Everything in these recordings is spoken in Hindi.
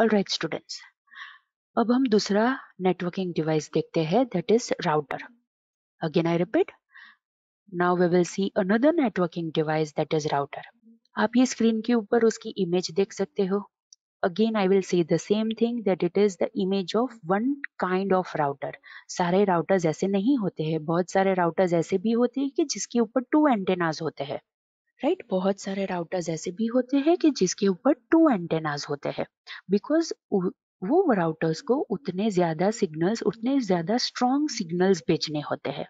ऑलराइट स्टूडेंट्स अब हम दूसरा नेटवर्किंग डिवाइस देखते हैं that is router again I repeat now we will see another networking device that is router आप ये स्क्रीन के ऊपर उसकी इमेज देख सकते हो again I will see the same thing that it is the image of one kind of router सारे राउटर्स ऐसे नहीं होते हैं बहुत सारे राउटर्स ऐसे भी होते हैं कि जिसके ऊपर टू एंटेनाज होते हैं राइट right? बहुत सारे राउटर्स ऐसे भी होते हैं कि जिसके ऊपर टू एंटेनाज होते हैं बिकॉज वो राउटर्स को उतने ज्यादा सिग्नल्स उतने ज्यादा स्ट्रॉन्ग सिग्नल्स भेजने होते हैं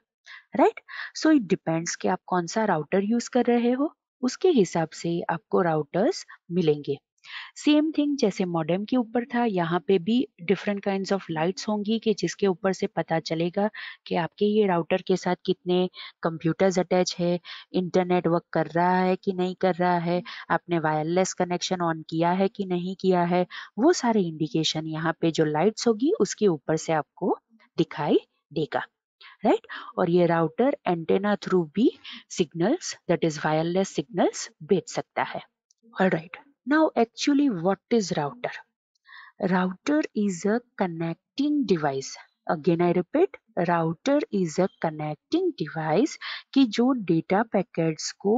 राइट सो इट डिपेंड्स कि आप कौन सा राउटर यूज कर रहे हो उसके हिसाब से आपको राउटर्स मिलेंगे सेम थिंग जैसे मॉडेम के ऊपर था यहाँ पे भी डिफरेंट काइंड ऑफ लाइट्स होंगी कि जिसके ऊपर से पता चलेगा कि आपके ये राउटर के साथ कितने कंप्यूटर्स अटैच है इंटरनेट वर्क कर रहा है कि नहीं कर रहा है आपने वायरलेस कनेक्शन ऑन किया है कि नहीं किया है वो सारे इंडिकेशन यहाँ पे जो लाइट्स होगी उसके ऊपर से आपको दिखाई देगा राइट right? और ये राउटर एंटेना थ्रू भी signals that is wireless signals भेज सकता है right right. Now actually what is router? Router is a connecting device. Again I repeat router is a connecting device की जो डेटा packets को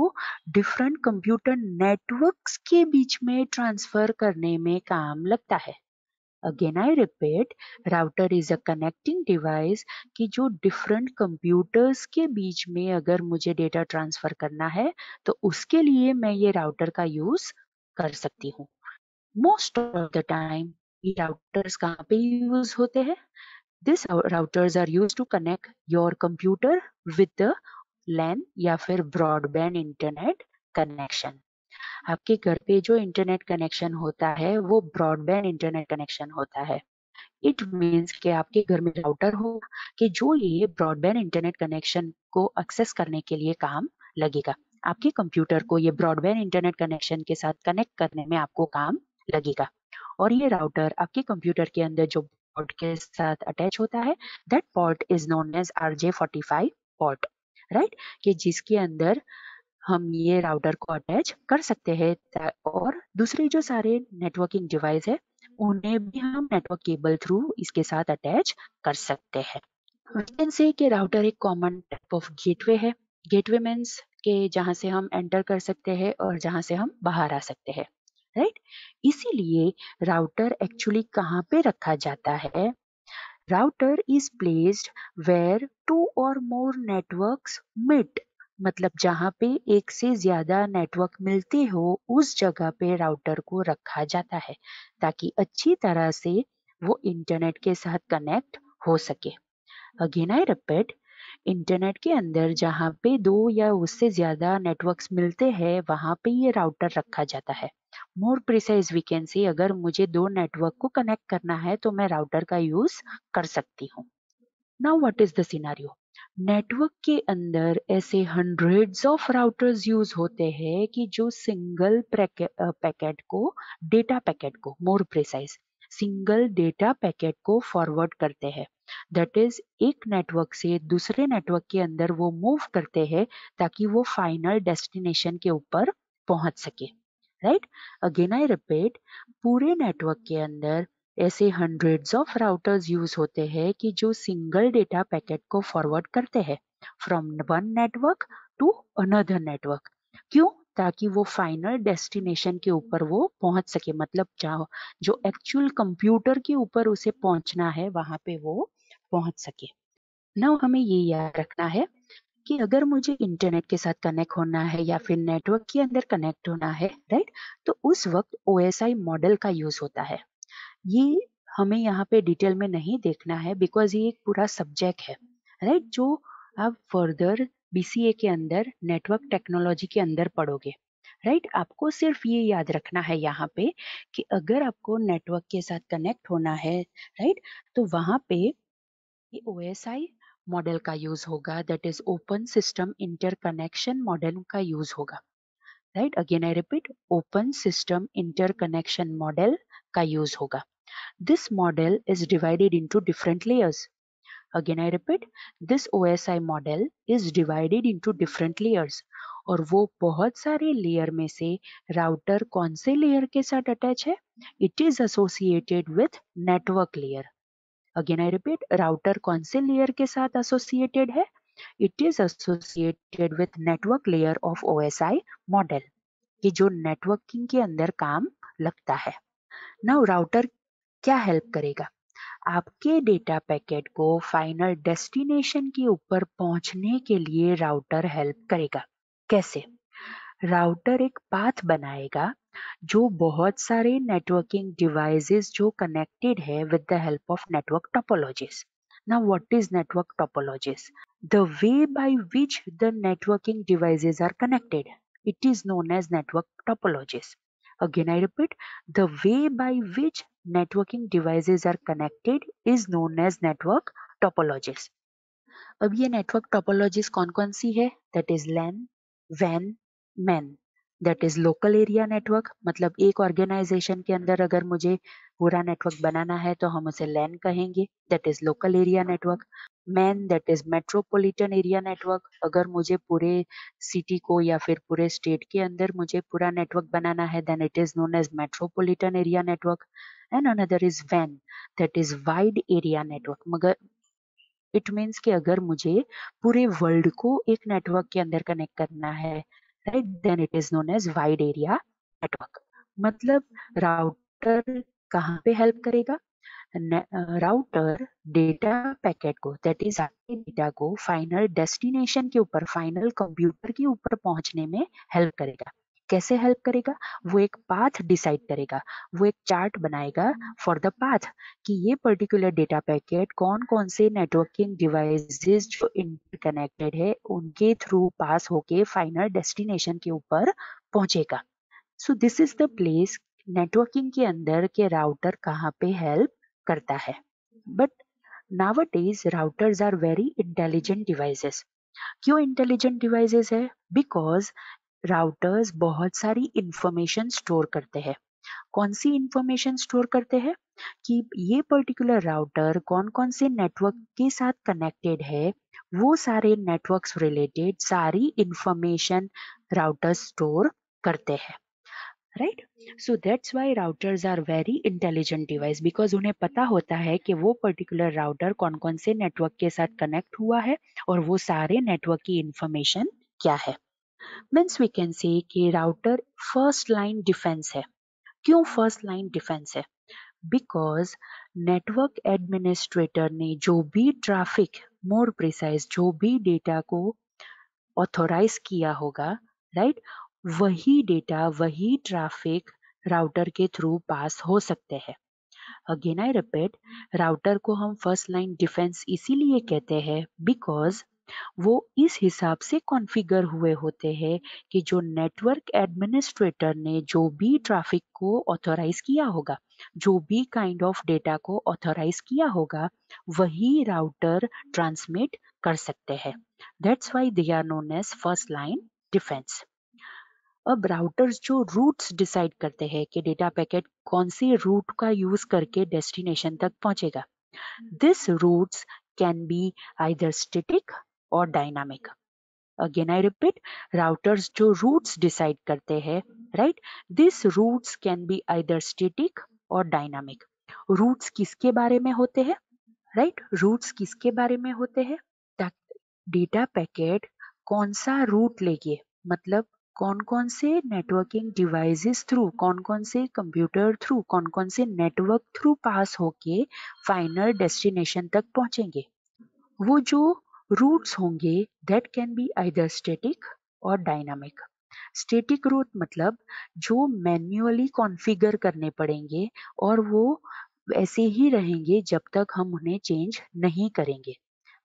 डिफरेंट कंप्यूटर networks के बीच में ट्रांसफर करने में काम लगता है again I repeat router is a connecting device कि जो डिफरेंट कंप्यूटर्स के बीच में अगर मुझे डेटा ट्रांसफर करना है तो उसके लिए मैं ये राउटर का यूज कर सकती हूँ मोस्ट ऑफ द टाइम ये राउटर्स कहाँ पे यूज होते हैं this routers are use to connect your computer with the LAN या फिर ब्रॉडबैंड इंटरनेट कनेक्शन आपके घर पे जो इंटरनेट कनेक्शन होता है वो ब्रॉडबैंड इंटरनेट कनेक्शन होता है इट मीन्स कि आपके घर में राउटर हो कि जो ये ब्रॉडबैंड इंटरनेट कनेक्शन को एक्सेस करने के लिए काम लगेगा आपके कंप्यूटर को ये ब्रॉडबैंड इंटरनेट कनेक्शन के साथ कनेक्ट करने में आपको काम लगेगा और ये राउटर आपके कंप्यूटर के अंदर जो पोर्ट के साथ अटैच होता है that port is known as R J port right कि जिसके अंदर हम ये राउटर को अटैच कर सकते हैं और दूसरे जो सारे नेटवर्किंग डिवाइस है उन्हें भी हम नेटवर्क केबल थ्रू इसके साथ अटैच कर सकते हैं से राउटर एक कॉमन टाइप ऑफ गेटवे है गेटवे मीन्स के जहां से हम एंटर कर सकते हैं और जहां से हम बाहर आ सकते हैं राइट इसीलिए राउटर एक्चुअली कहाँ पे रखा जाता है router is placed where two और मोर नेटवर्क्स मिट मतलब जहाँ पे एक से ज्यादा नेटवर्क मिलते हो उस जगह पे राउटर को रखा जाता है ताकि अच्छी तरह से वो इंटरनेट के साथ कनेक्ट हो सके अगेन आई रिपीट इंटरनेट के अंदर जहाँ पे दो या उससे ज्यादा नेटवर्क्स मिलते हैं वहाँ पे ये राउटर रखा जाता है more precise we can see अगर मुझे दो नेटवर्क को कनेक्ट करना है तो मैं राउटर का यूज कर सकती हूँ now what is the scenario network के अंदर ऐसे हंड्रेड्स ऑफ राउटर्स यूज होते हैं कि जो सिंगल पैकेट को डेटा पैकेट को more precise single data packet को फॉरवर्ड करते हैं दैट इज एक नेटवर्क से दूसरे नेटवर्क के अंदर वो मूव करते हैं ताकि वो फाइनल डेस्टिनेशन के ऊपर पहुंच सके राइट अगेन आई रिपीट पूरे नेटवर्क के अंदर ऐसे हंड्रेड्स ऑफ राउटर्स यूज होते हैं कि जो सिंगल डेटा पैकेट को फॉरवर्ड करते हैं from one network to another network क्यों ताकि वो फाइनल डेस्टिनेशन के ऊपर वो पहुंच सके मतलब चाहो जो एक्चुअल कंप्यूटर के ऊपर उसे पहुंचना है वहां पे वो पहुंच सके ना हमें ये याद रखना है कि अगर मुझे इंटरनेट के साथ कनेक्ट होना है या फिर नेटवर्क के अंदर कनेक्ट होना है राइट तो उस वक्त ओ मॉडल का यूज होता है ये हमें यहाँ पे डिटेल में नहीं देखना है बिकॉज ये एक पूरा सब्जेक्ट है राइट जो आप फर्दर बीसीए के अंदर नेटवर्क टेक्नोलॉजी के अंदर पढ़ोगे राइट right? आपको सिर्फ ये याद रखना है यहाँ पे कि अगर आपको नेटवर्क के साथ कनेक्ट होना है राइट right? तो वहां पे ओ एस आई मॉडल का यूज होगा that is open system interconnection model का यूज होगा right again I repeat open system interconnection model का यूज होगा this model is divided into different layers again I repeat this O S I model is divided into different layers और वो बहुत सारे लेयर में से राउटर कौन से लेयर के साथ अटैच है it is associated with network layer again I repeat router कौन से लेयर के साथ एसोसिएटेड है it is associated with network layer of O S I model कि जो नेटवर्किंग के अंदर काम लगता है नाउ राउटर क्या हेल्प करेगा आपके डेटा पैकेट को फाइनल डेस्टिनेशन के ऊपर पहुंचने के लिए राउटर हेल्प करेगा कैसे राउटर एक पाथ बनाएगा जो बहुत सारे नेटवर्किंग डिवाइसेस जो कनेक्टेड है with the help of network topologies ना what is network topologies the way by which the networking devices are connected it is known as network topologies again I repeat the way by which networking devices are connected is known as network topologies. अब ये network topologies कौन कौन सी है that is LAN WAN MAN That is local area network. मतलब एक ऑर्गेनाइजेशन के अंदर अगर मुझे पूरा नेटवर्क बनाना है तो हम उसे लैन कहेंगे that is local area network MAN that is metropolitan area network अगर मुझे पूरे सिटी को या फिर पूरे स्टेट के अंदर मुझे पूरा नेटवर्क बनाना है then it is known as metropolitan area network and another is वैन that is wide area network मगर इट मीन्स कि अगर मुझे पूरे वर्ल्ड को एक नेटवर्क के अंदर कनेक्ट करना है right then it is known as wide area network मतलब राउटर कहाँ पे हेल्प करेगा राउटर डेटा पैकेट को दैट इज आपके डेटा को फाइनल डेस्टिनेशन के ऊपर फाइनल कंप्यूटर के ऊपर पहुंचने में हेल्प करेगा कैसे हेल्प करेगा वो एक पाथ डिसाइड करेगा वो एक चार्ट बनाएगा फॉर द पाथ कि ये पर्टिकुलर डेटा पैकेट कौन कौन से नेटवर्किंग डिवाइसेस जो इंटरकनेक्टेड है उनके थ्रू पास होके फाइनल डेस्टिनेशन के ऊपर पहुंचेगा so this is the place networking के अंदर के राउटर कहाँ पे हेल्प करता है but nowadays routers are very intelligent devices क्यों इंटेलिजेंट डिवाइसेस है बिकॉज राउटर्स बहुत सारी इंफॉर्मेशन स्टोर करते हैं कौन सी इंफॉर्मेशन स्टोर करते हैं कि ये पर्टिकुलर राउटर कौन कौन से नेटवर्क के साथ कनेक्टेड है वो सारे नेटवर्क रिलेटेड सारी इंफॉर्मेशन राउटर स्टोर करते हैं right so that's why routers are very intelligent device because उन्हें पता होता है कि वो पर्टिकुलर राउटर कौन कौन से नेटवर्क के साथ कनेक्ट हुआ है और वो सारे नेटवर्क की इंफॉर्मेशन क्या है मीन्स वी कैन से कि राउटर फर्स्ट लाइन डिफेंस है क्यों फर्स्ट लाइन डिफेंस है बिकॉज नेटवर्क एडमिनिस्ट्रेटर ने जो भी ट्रैफिक मोर प्रिसाइज जो भी डेटा को ऑथोराइज किया होगा राइट right? वही डेटा वही ट्रैफिक राउटर के थ्रू पास हो सकते हैं अगेन आई रिपीट राउटर को हम फर्स्ट लाइन डिफेंस इसीलिए कहते हैं बिकॉज वो इस हिसाब से कॉन्फ़िगर हुए होते हैं कि जो नेटवर्क एडमिनिस्ट्रेटर ने जो भी ट्रैफिक को ऑथोराइज किया होगा जो भी काइंड ऑफ डेटा को ऑथोराइज किया होगा वही राउटर ट्रांसमिट कर सकते हैं that's why they are known as first line defense अब राउटर्स जो रूट्स डिसाइड करते हैं कि डेटा पैकेट कौन से रूट का यूज करके डेस्टिनेशन तक पहुंचेगा this routes can be either static और dynamic again I repeat routers जो रूट्स डिसाइड करते हैं right this routes can be either static और डायनामिक रूट्स किसके बारे में होते हैं राइट रूट्स किसके बारे में होते हैं डेटा पैकेट कौन सा रूट लेंगे मतलब कौन कौन से नेटवर्किंग डिवाइसेस थ्रू कौन कौन से कंप्यूटर थ्रू कौन कौन से नेटवर्क थ्रू पास होके फाइनल डेस्टिनेशन तक पहुंचेंगे वो जो रूट्स होंगे that can be either static और डायनामिक स्टेटिक रूट मतलब जो मैन्युअली कॉन्फ़िगर करने पड़ेंगे और वो ऐसे ही रहेंगे जब तक हम उन्हें चेंज नहीं करेंगे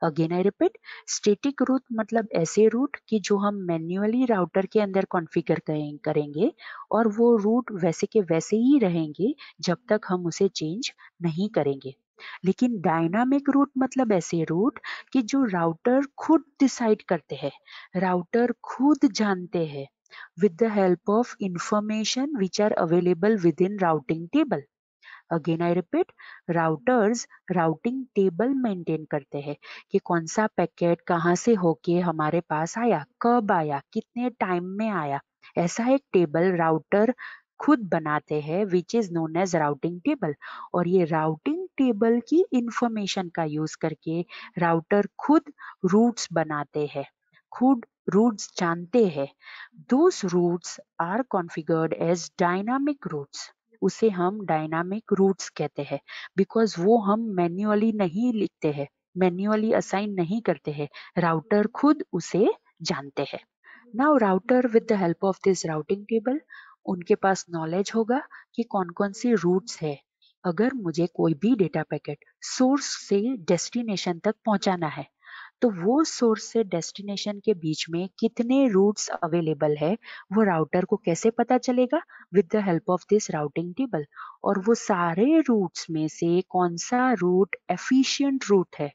again I repeat static route मतलब ऐसे रूट कि जो हम मैन्युअली राउटर के अंदर कॉन्फ़िगर करेंगे और वो रूट वैसे के वैसे ही रहेंगे जब तक हम उसे चेंज नहीं करेंगे लेकिन डायनामिक रूट मतलब ऐसे रूट कि जो राउटर खुद डिसाइड करते हैं राउटर खुद जानते हैं with the help of information which are available within routing table again I repeat routers routing table maintain करते हैं कि कौन सा पैकेट कहाँ से होके हमारे पास आया कब आया कितने टाइम में आया ऐसा एक टेबल राउटर खुद बनाते हैं which is known as routing table और ये राउटिंग टेबल की इंफॉर्मेशन का यूज करके राउटर खुद रूट्स बनाते हैं खुद रूट्स जानते हैं those routes are configured as dynamic routes उसे हम डायनामिक रूट्स कहते हैं बिकॉज वो हम मैन्युअली नहीं लिखते हैं मैन्युअली असाइन नहीं करते हैं राउटर खुद उसे जानते हैं now router with the help of this routing table उनके पास नॉलेज होगा कि कौन कौन सी रूट्स है अगर मुझे कोई भी डेटा पैकेट सोर्स से डेस्टिनेशन तक पहुंचाना है तो वो सोर्स से डेस्टिनेशन के बीच में कितने रूट्स अवेलेबल है वो राउटर को कैसे पता चलेगा with the help of this routing table और वो सारे रूट्स में से कौन सा रूट एफिशिएंट रूट है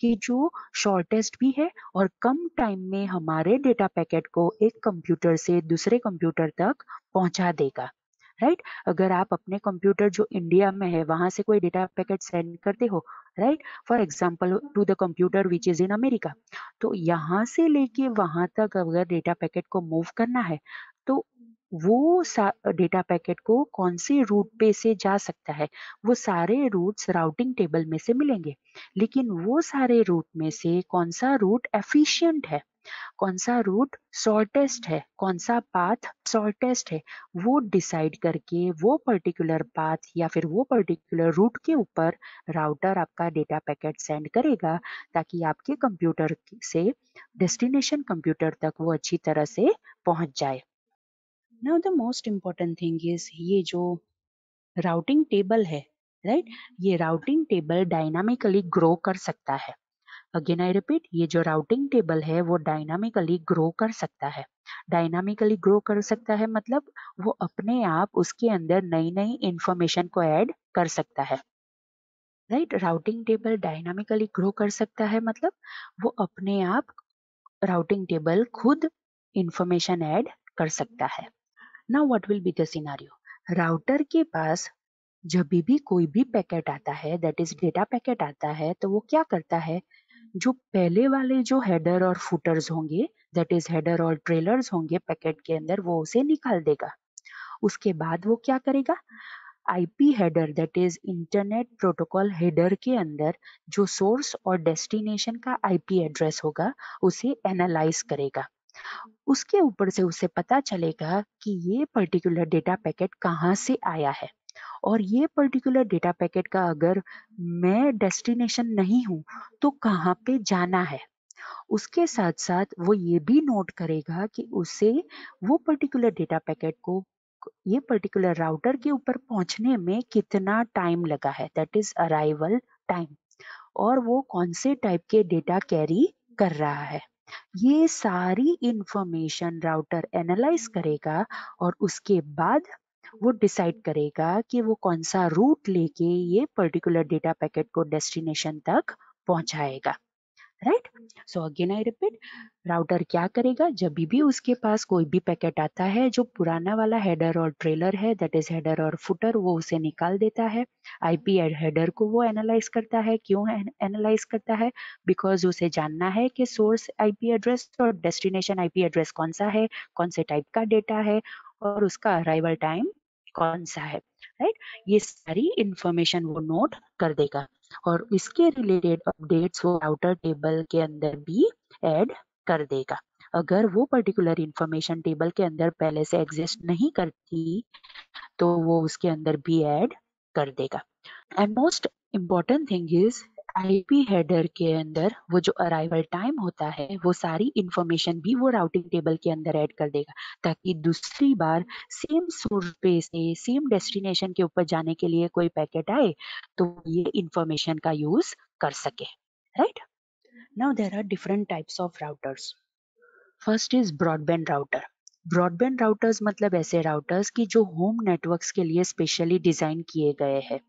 कि जो शॉर्टेस्ट भी है और कम टाइम में हमारे डेटा पैकेट को एक कंप्यूटर से दूसरे कंप्यूटर तक पहुंचा देगा राइट अगर आप अपने कंप्यूटर जो इंडिया में है वहां से कोई डेटा पैकेट सेंड करते हो right for example to the computer which is in America तो यहाँ से लेके वहां तक अगर डेटा पैकेट को मूव करना है तो वो डेटा पैकेट को कौन से रूट पे से जा सकता है वो सारे रूट्स राउटिंग टेबल में से मिलेंगे लेकिन वो सारे रूट में से कौन सा रूट एफिशिएंट है कौन सा रूट शॉर्टेस्ट है कौन सा पाथ शॉर्टेस्ट है वो डिसाइड करके वो पर्टिकुलर पाथ या फिर वो पर्टिकुलर रूट के ऊपर राउटर आपका डेटा पैकेट सेंड करेगा ताकि आपके कंप्यूटर से डेस्टिनेशन कंप्यूटर तक वो अच्छी तरह से पहुंच जाए now the most important thing is ये जो राउटिंग टेबल है राइट right? ये राउटिंग टेबल डायनामिकली ग्रो कर सकता है अगेन आई रिपीट ये जो राउटिंग टेबल है वो डायनामिकली ग्रो कर सकता है डायनामिकली ग्रो कर सकता है मतलब वो अपने आप उसके अंदर नई नई इंफॉर्मेशन को ऐड कर सकता है right routing table dynamically grow कर सकता है मतलब वो अपने आप राउटिंग टेबल खुद इंफॉर्मेशन ऐड कर सकता है now what will be the scenario router के पास जब भी कोई भी पैकेट आता है दैट इज डेटा पैकेट आता है तो वो क्या करता है जो पहले वाले जो हेडर और फुटर्स होंगे दैट इज हेडर और ट्रेलर्स होंगे पैकेट के अंदर वो उसे निकाल देगा उसके बाद वो क्या करेगा IP header that is internet protocol header के अंदर जो सोर्स और डेस्टिनेशन का आईपी एड्रेस होगा उसे एनालाइज करेगा उसके ऊपर से उसे पता चलेगा कि ये पर्टिकुलर डेटा पैकेट कहाँ से आया है और ये पर्टिकुलर डेटा पैकेट का अगर मैं डेस्टिनेशन नहीं हूँ तो कहाँ पे जाना है उसके साथ साथ वो ये भी नोट करेगा कि उसे वो पर्टिकुलर डेटा पैकेट को ये पर्टिकुलर राउटर के ऊपर पहुंचने में कितना टाइम लगा है दैट इज अराइवल टाइम और वो कौन से टाइप के डेटा कैरी कर रहा है ये सारी इंफॉर्मेशन राउटर एनालाइज करेगा और उसके बाद वो डिसाइड करेगा कि वो कौन सा रूट लेके ये पर्टिकुलर डेटा पैकेट को डेस्टिनेशन तक पहुंचाएगा right so again I repeat router क्या करेगा जब भी उसके पास कोई भी पैकेट आता है जो पुराना वाला हेडर और ट्रेलर है दैट इज हेडर और फुटर वो उसे निकाल देता है आईपी हेडर को वो एनालाइज करता है क्यों एनालाइज करता है बिकॉज उसे जानना है कि सोर्स आईपी एड्रेस और डेस्टिनेशन आईपी एड्रेस कौन सा है कौन से टाइप का डेटा है और उसका अराइवल टाइम कौन सा है राइट ये सारी इंफॉर्मेशन वो नोट कर देगा और इसके रिलेटेड अपडेट्स वो आउटर टेबल के अंदर भी ऐड कर देगा अगर वो पर्टिकुलर इंफॉर्मेशन टेबल के अंदर पहले से एग्जिस्ट नहीं करती तो वो उसके अंदर भी ऐड कर देगा and most important thing is IP header के अंदर वो जो अराइवल टाइम होता है वो सारी इंफॉर्मेशन भी वो राउटिंग टेबल के अंदर ऐड कर देगा ताकि दूसरी बार सेम सोर्स पे से सेम डेस्टिनेशन के ऊपर जाने के लिए कोई पैकेट आए तो ये इंफॉर्मेशन का यूज कर सके right now there are different types of routers first is broadband router broadband routers मतलब ऐसे राउटर्स की जो होम नेटवर्क्स के लिए स्पेशली डिजाइन किए गए हैं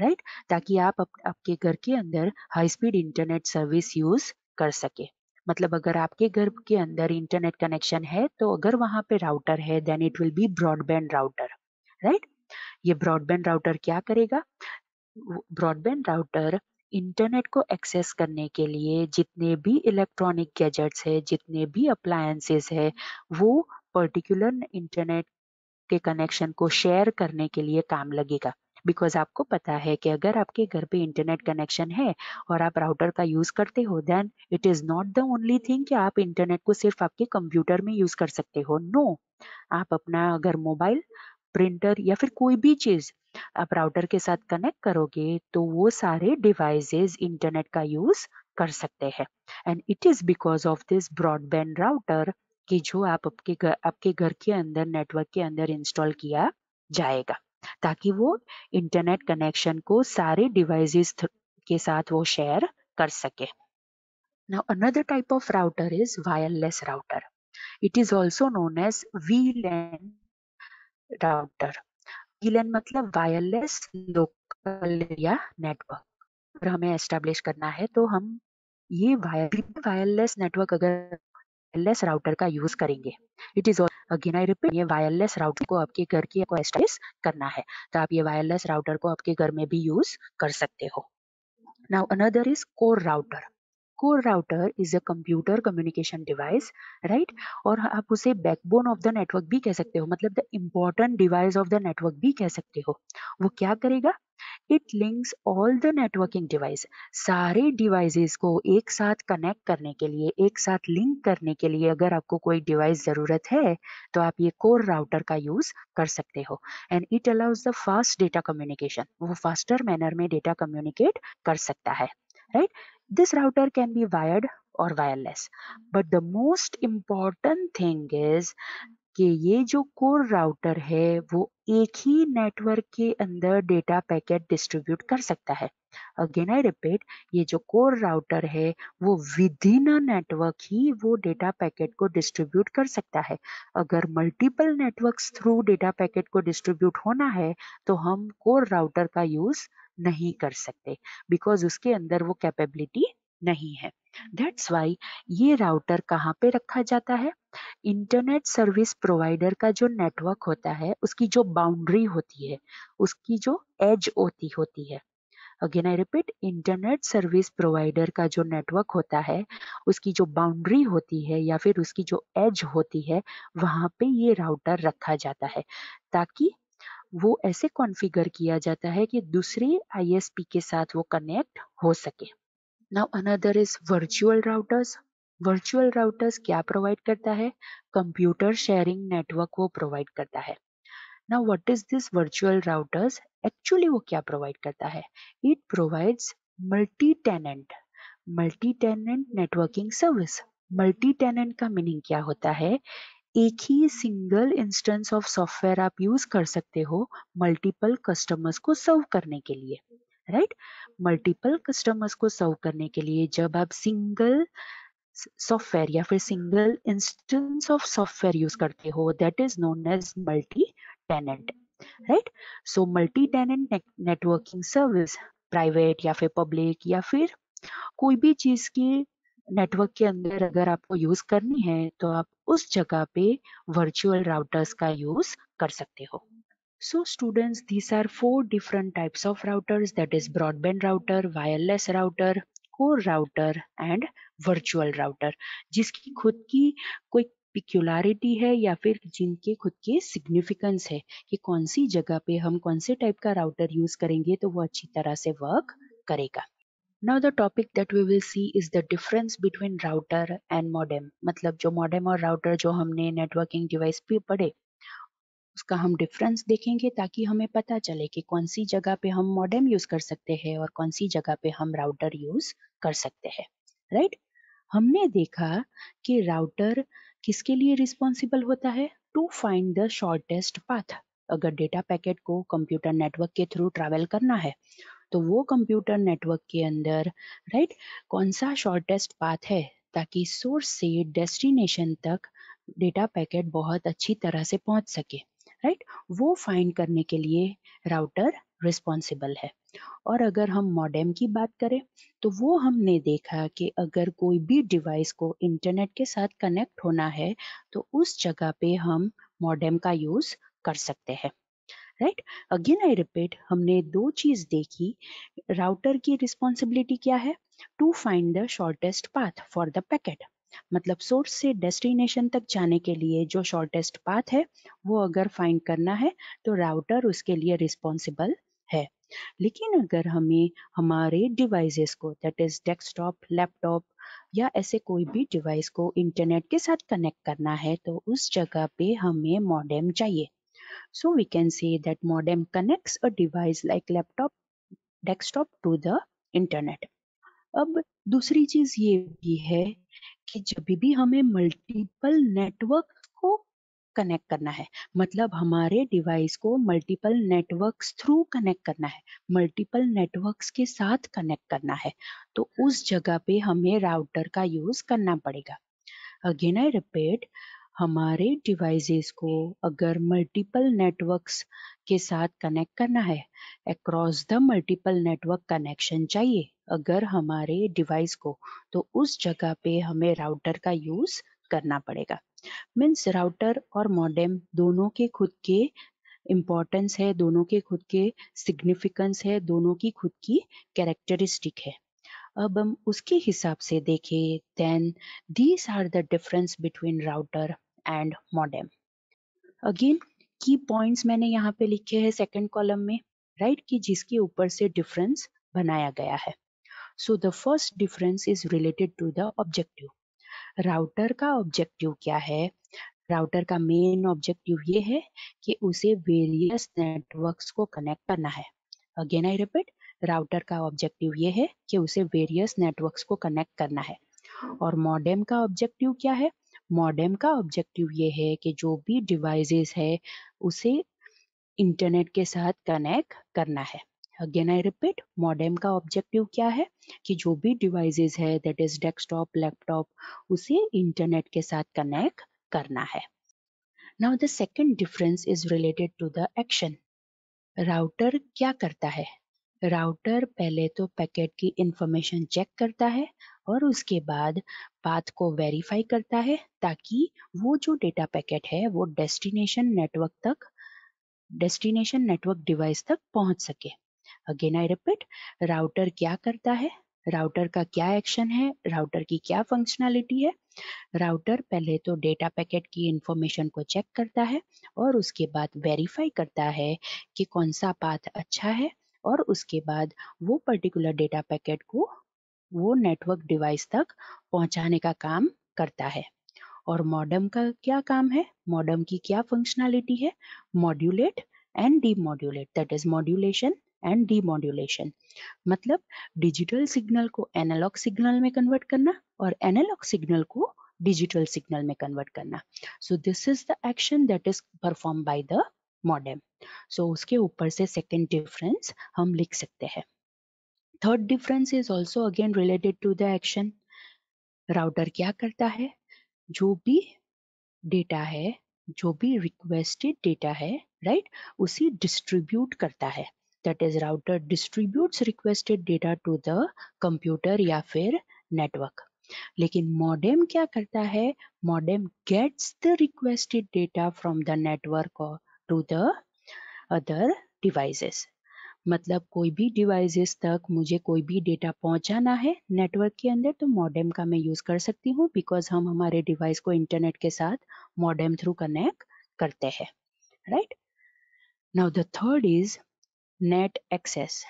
राइट ताकि आप अप, आपके घर के अंदर high speed internet service use कर सके मतलब अगर आपके घर के अंदर इंटरनेट कनेक्शन है तो अगर वहां पे राउटर है then it will be broadband router right ये ब्रॉडबैंड राउटर क्या करेगा ब्रॉडबैंड राउटर इंटरनेट को एक्सेस करने के लिए जितने भी इलेक्ट्रॉनिक गैजेट्स है जितने भी अप्लायंसेस है वो पर्टिकुलर इंटरनेट के कनेक्शन को शेयर करने के लिए काम लगेगा बिकॉज आपको पता है कि अगर आपके घर पे इंटरनेट कनेक्शन है और आप राउटर का यूज करते हो then it is not the only thing कि आप इंटरनेट को सिर्फ आपके कंप्यूटर में यूज कर सकते हो नो no. आप अपना अगर मोबाइल प्रिंटर या फिर कोई भी चीज आप राउटर के साथ कनेक्ट करोगे तो वो सारे डिवाइसेस इंटरनेट का यूज कर सकते हैं and it is because of this broadband router कि जो आप आपके घर आपके घर के अंदर नेटवर्क के अंदर इंस्टॉल किया जाएगा ताकि वो इंटरनेट कनेक्शन को सारे डिवाइसेस के साथ वो शेयर कर सके now another type of router is wireless router it is also known as we LAN router we लैन मतलब वायरलेस लोकल या नेटवर्क अगर हमें एस्टेब्लिश करना है तो हम ये वायरलेस नेटवर्क अगर वायरलेस राउटर का यूज करेंगे it is again I repeat ये वायरलेस राउटर को आपके घर की आपको एस्टेब्लिश करना है तो आप ये वायरलेस राउटर को आपके घर में भी यूज कर सकते हो now another is core router core router is a computer communication device right और आप उसे बैकबोन ऑफ द नेटवर्क भी कह सकते हो मतलब the important device of the network भी कह सकते हो वो क्या करेगा it links all the networking device सारे डिवाइसेस को एक साथ कनेक्ट करने के लिए एक साथ लिंक करने के लिए अगर आपको कोई डिवाइस ज़रूरत है तो आप ये कोर राउटर का यूज़ कर सकते हो and it allows the fast data communication वो फास्टर मैनर में डेटा कम्युनिकेट कर सकता है right this router can be wired और wireless but the most important thing is कि ये जो कोर राउटर है वो एक ही नेटवर्क के अंदर डेटा पैकेट डिस्ट्रीब्यूट कर सकता है अगेन आई रिपीट ये जो कोर राउटर है वो विद इन अ नेटवर्क ही वो डेटा पैकेट को डिस्ट्रीब्यूट कर सकता है अगर multiple networks through data packet को डिस्ट्रीब्यूट होना है तो हम कोर राउटर का यूज नहीं कर सकते बिकॉज उसके अंदर वो कैपेबिलिटी नहीं है दैट्स वाई ये राउटर कहाँ पे रखा जाता है इंटरनेट सर्विस प्रोवाइडर का जो नेटवर्क होता है उसकी जो बाउंड्री होती है उसकी जो एज होती होती है again I repeat internet service provider का जो नेटवर्क होता है उसकी जो बाउंड्री होती है या फिर उसकी जो एज होती है वहां पे ये राउटर रखा जाता है ताकि वो ऐसे कॉन्फ़िगर किया जाता है कि दूसरे आईएसपी के साथ वो कनेक्ट हो सके now another is virtual routers virtual routers क्या प्रोवाइड करता है कंप्यूटर शेयरिंग नेटवर्क वो प्रोवाइड करता है now what is this virtual routers actually वो क्या प्रोवाइड करता है it provides multi tenant multi tenant networking service multi tenant का मीनिंग क्या होता है एक ही सिंगल इंस्टेंस ऑफ सॉफ्टवेयर आप यूज कर सकते हो मल्टीपल कस्टमर्स को सर्व करने के लिए राइट मल्टीपल कस्टमर्स को सर्व करने के लिए जब आप सिंगल सॉफ्टवेयर या फिर single instance of software use करते हो that is known as multi tenant right so multi tenant networking service private या फिर पब्लिक या फिर कोई भी चीज की नेटवर्क के अंदर अगर आपको यूज करनी है तो आप उस जगह पे वर्चुअल राउटर्स का यूज कर सकते हो So students, these are four different types of routers that is broadband router, wireless router, core router and virtual router जिसकी खुद की कोई पिक्यूलरिटी है या फिर जिनके खुद के सिग्निफिकेंस है कि कौन सी जगह पे हम कौन से टाइप का राउटर यूज करेंगे तो वो अच्छी तरह से वर्क करेगा now the topic that we will see is the difference between router and modem मतलब जो मॉडेम और राउटर जो हमने नेटवर्किंग डिवाइस पे पढ़े उसका हम डिफरेंस देखेंगे ताकि हमें पता चले कि कौन सी जगह पे हम मॉडेम यूज कर सकते हैं और कौन सी जगह पे हम राउटर यूज कर सकते हैं राइट right? हमने देखा कि राउटर किसके लिए रिस्पॉन्सिबल होता है to find the shortest path अगर डेटा पैकेट को कंप्यूटर नेटवर्क के थ्रू ट्रैवल करना है तो वो कंप्यूटर नेटवर्क के अंदर राइट right, कौन सा शॉर्टेस्ट पाथ है ताकि सोर्स से डेस्टिनेशन तक डेटा पैकेट बहुत अच्छी तरह से पहुंच सके राइट वो फाइंड करने के लिए राउटर रिस्पॉन्सिबल है और अगर हम मॉडेम की बात करें तो वो हमने देखा कि अगर कोई भी डिवाइस को इंटरनेट के साथ कनेक्ट होना है तो उस जगह पे हम मॉडेम का यूज़ कर सकते हैं राइट अगेन आई रिपीट हमने दो चीज देखी राउटर की रिस्पॉन्सिबिलिटी क्या है to find the shortest path for the packet मतलब सोर्स से डेस्टिनेशन तक जाने के लिए जो शॉर्टेस्ट पाथ है वो अगर फाइंड करना है तो राउटर उसके लिए रिस्पॉन्सिबल है लेकिन अगर हमें हमारे डिवाइसेस को दैट इज डेस्कटॉप लैपटॉप या ऐसे कोई भी डिवाइस को इंटरनेट के साथ कनेक्ट करना है तो उस जगह पे हमें मॉडेम चाहिए so we can say that modem connects a device like laptop desktop to the internet अब दूसरी चीज ये भी है कि जब भी हमें मल्टीपल नेटवर्क को कनेक्ट करना है मतलब हमारे डिवाइस को मल्टीपल नेटवर्क्स थ्रू कनेक्ट करना है मल्टीपल नेटवर्क्स के साथ कनेक्ट करना है तो उस जगह पे हमें राउटर का यूज करना पड़ेगा अगेन आई रिपीट हमारे डिवाइसेस को अगर मल्टीपल नेटवर्क्स के साथ कनेक्ट करना है across the multiple network connection चाहिए अगर हमारे डिवाइस को तो उस जगह पे हमें राउटर का यूज़ करना पड़ेगा मीन्स राउटर और मॉडेम दोनों के खुद के इम्पोर्टेंस है दोनों के खुद के सिग्निफिकेंस है दोनों की खुद की कैरेक्टरिस्टिक है अब हम उसके हिसाब से देखें then these are the difference between router and modem again key points मैंने यहाँ पे लिखे हैं सेकंड कॉलम में राइट right? कि जिसके ऊपर से डिफरेंस बनाया गया है so the first difference is related to the objective router का ऑब्जेक्टिव क्या है राउटर का मेन ऑब्जेक्टिव ये है कि उसे वेरियस नेटवर्क्स को कनेक्ट करना है अगेन आई रिपीट राउटर का ऑब्जेक्टिव ये है कि उसे वेरियस नेटवर्क्स को कनेक्ट करना है और मॉडेम का ऑब्जेक्टिव क्या है मॉडेम का ऑब्जेक्टिव ये है कि जो भी डिवाइसेस है उसे इंटरनेट के साथ कनेक्ट करना है अगेन आई रिपीट मॉडेम का ऑब्जेक्टिव क्या है कि जो भी डिवाइसेस है दैट इज डेस्कटॉप लैपटॉप उसे इंटरनेट के साथ कनेक्ट करना है now the second difference is related to the action router क्या करता है राउटर पहले तो पैकेट की इंफॉर्मेशन चेक करता है और उसके बाद पाथ को वेरीफाई करता है ताकि वो जो डेटा पैकेट है वो डेस्टिनेशन नेटवर्क तक डेस्टिनेशन नेटवर्क डिवाइस तक पहुंच सके अगेन आई रिपीट राउटर क्या करता है राउटर का क्या एक्शन है राउटर की क्या फंक्शनैलिटी है राउटर पहले तो डेटा पैकेट की इंफॉर्मेशन को चेक करता है और उसके बाद वेरीफाई करता है कि कौन सा पाथ अच्छा है और उसके बाद वो पर्टिकुलर डेटा पैकेट को वो नेटवर्क डिवाइस तक पहुंचाने का काम करता है और मॉडम का क्या काम है मॉडम की क्या फंक्शनैलिटी है modulate and demodulate that is modulation and demodulation मतलब डिजिटल सिग्नल को एनालॉग सिग्नल में कन्वर्ट करना और एनालॉग सिग्नल को डिजिटल सिग्नल में कन्वर्ट करना so this is the action that is perform by the modem so उसके ऊपर से सेकेंड डिफरेंस हम लिख सकते हैं third difference is also again related to the action router क्या करता है जो भी डेटा है जो भी रिक्वेस्टेड डेटा है राइट right? उसी डिस्ट्रीब्यूट करता है that is router distributes requested data to the computer या फिर नेटवर्क लेकिन मॉडेम क्या करता है modem gets the requested data from the network to the other devices मतलब कोई भी डिवाइसेस तक मुझे कोई भी डेटा पहुंचाना है नेटवर्क के अंदर तो मॉडेम का मैं यूज़ कर सकती हूँ बिकॉज हम हमारे डिवाइस को इंटरनेट के साथ मॉडेम थ्रू कनेक्ट करते हैं right now the third is net access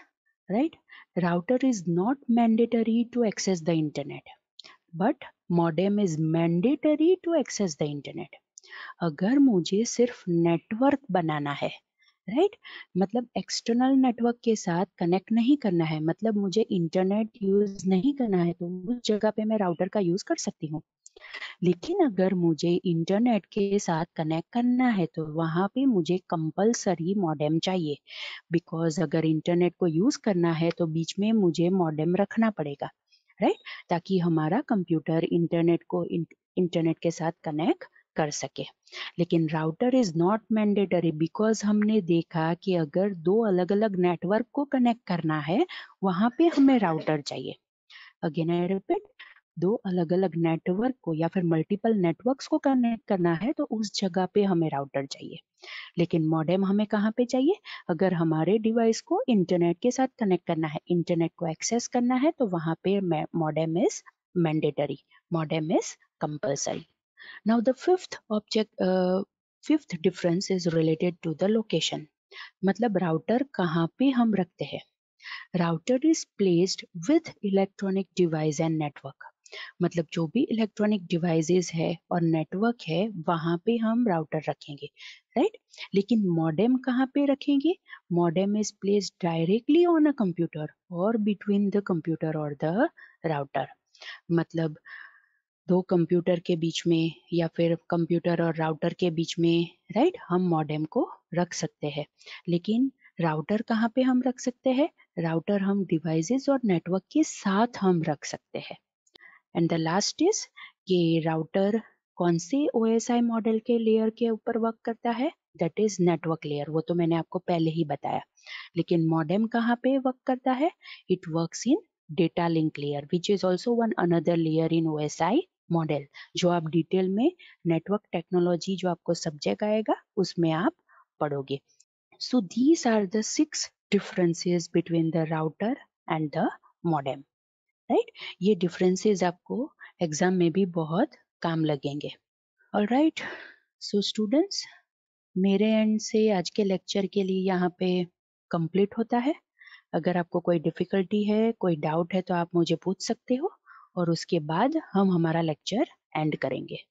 right router is not mandatory to access the internet but modem is mandatory to access the internet अगर मुझे सिर्फ नेटवर्क बनाना है राइट मतलब एक्सटर्नल नेटवर्क के साथ कनेक्ट नहीं करना है मतलब मुझे इंटरनेट यूज नहीं करना है तो उस जगह पे मैं राउटर का यूज कर सकती हूँ लेकिन अगर मुझे इंटरनेट के साथ कनेक्ट करना है तो वहां पे मुझे कंपलसरी मॉडेम चाहिए बिकॉज अगर इंटरनेट को यूज करना है तो बीच में मुझे मॉडेम रखना पड़ेगा राइट ताकि हमारा कंप्यूटर इंटरनेट को इंटरनेट के साथ कनेक्ट कर सके लेकिन router is not mandatory because हमने देखा कि अगर दो अलग अलग नेटवर्क को कनेक्ट करना है वहां पे हमें राउटर चाहिए अगेन आई रिपीट दो अलग अलग नेटवर्क को या फिर मल्टीपल नेटवर्क्स को कनेक्ट करना है तो उस जगह पे हमें राउटर चाहिए लेकिन मॉडेम हमें कहाँ पे चाहिए अगर हमारे डिवाइस को इंटरनेट के साथ कनेक्ट करना है इंटरनेट को एक्सेस करना है तो वहां पे modem is mandatory modem is compulsory Now the fifth object, uh, fifth difference is related to the location. मतलब राउटर कहाँ पे हम रखते हैं router is placed with electronic device and network मतलब जो भी इलेक्ट्रॉनिक डिवाइसेस है और नेटवर्क है वहां पे हम राउटर रखेंगे राइट लेकिन मॉडेम कहाँ पे रखेंगे modem is place directly on a computer और बिटवीन द कंप्यूटर और द राउटर मतलब uh, दो कंप्यूटर के बीच में या फिर कंप्यूटर और राउटर के बीच में राइट हम मॉडेम को रख सकते हैं लेकिन राउटर कहाँ पे हम रख सकते हैं राउटर हम डिवाइसेस और नेटवर्क के साथ हम रख सकते हैं एंड द लास्ट इज ये राउटर कौन से ओ मॉडल के लेयर के ऊपर वर्क करता है दैट इज नेटवर्क लेयर वो तो मैंने आपको पहले ही बताया लेकिन मॉडेम कहाँ पे वर्क करता है it work in data which is also one another layer in O S I model जो आप डिटेल में नेटवर्क टेक्नोलॉजी जो आपको सब्जेक्ट आएगा उसमें आप पढ़ोगे so these are the six differences between the router and the modem right ये डिफरेंसेस आपको एग्जाम में भी बहुत काम लगेंगे और राइट सो स्टूडेंट्स मेरे एंड से आज के लेक्चर के लिए यहाँ पे कंप्लीट होता है अगर आपको कोई डिफिकल्टी है कोई डाउट है तो आप मुझे पूछ सकते हो और उसके बाद हम हमारा लेक्चर एंड करेंगे